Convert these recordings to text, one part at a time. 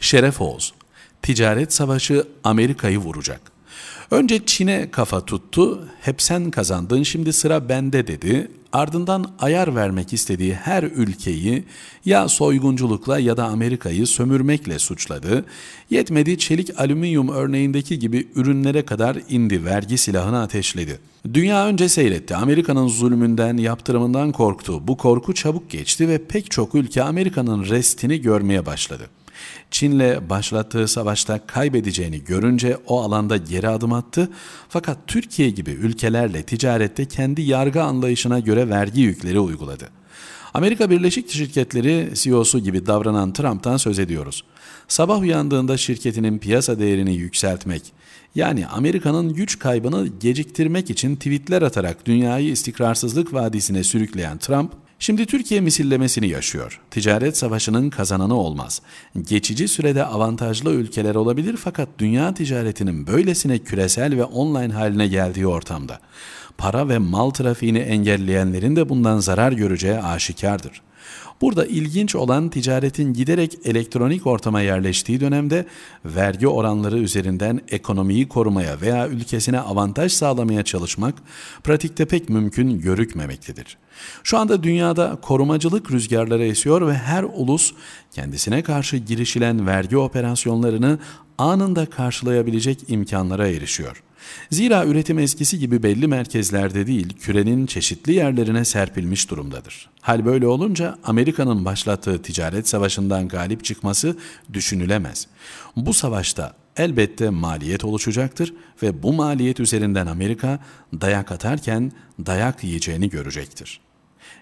Şeref Oğuz, ticaret savaşı Amerika'yı vuracak. Önce Çin'e kafa tuttu, hep sen kazandın şimdi sıra bende dedi. Ardından ayar vermek istediği her ülkeyi ya soygunculukla ya da Amerika'yı sömürmekle suçladı. Yetmedi çelik alüminyum örneğindeki gibi ürünlere kadar indi vergi silahını ateşledi. Dünya önce seyretti. Amerika'nın zulmünden, yaptırımından korktu. Bu korku çabuk geçti ve pek çok ülke Amerika'nın restini görmeye başladı. Çin'le başlattığı savaşta kaybedeceğini görünce o alanda geri adım attı fakat Türkiye gibi ülkelerle ticarette kendi yargı anlayışına göre vergi yükleri uyguladı. Amerika Birleşik Şirketleri CEO'su gibi davranan Trump'tan söz ediyoruz. Sabah uyandığında şirketinin piyasa değerini yükseltmek, yani Amerika'nın güç kaybını geciktirmek için tweetler atarak dünyayı istikrarsızlık vadisine sürükleyen Trump, Şimdi Türkiye misillemesini yaşıyor. Ticaret savaşının kazananı olmaz. Geçici sürede avantajlı ülkeler olabilir fakat dünya ticaretinin böylesine küresel ve online haline geldiği ortamda para ve mal trafiğini engelleyenlerin de bundan zarar göreceği aşikardır. Burada ilginç olan ticaretin giderek elektronik ortama yerleştiği dönemde vergi oranları üzerinden ekonomiyi korumaya veya ülkesine avantaj sağlamaya çalışmak pratikte pek mümkün görükmemektedir. Şu anda dünyada korumacılık rüzgarları esiyor ve her ulus kendisine karşı girişilen vergi operasyonlarını anında karşılayabilecek imkanlara erişiyor.'' Zira üretim eskisi gibi belli merkezlerde değil, kürenin çeşitli yerlerine serpilmiş durumdadır. Hal böyle olunca Amerika'nın başlattığı ticaret savaşından galip çıkması düşünülemez. Bu savaşta elbette maliyet oluşacaktır ve bu maliyet üzerinden Amerika dayak atarken dayak yiyeceğini görecektir.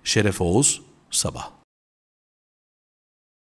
Şeref Oğuz, Sabah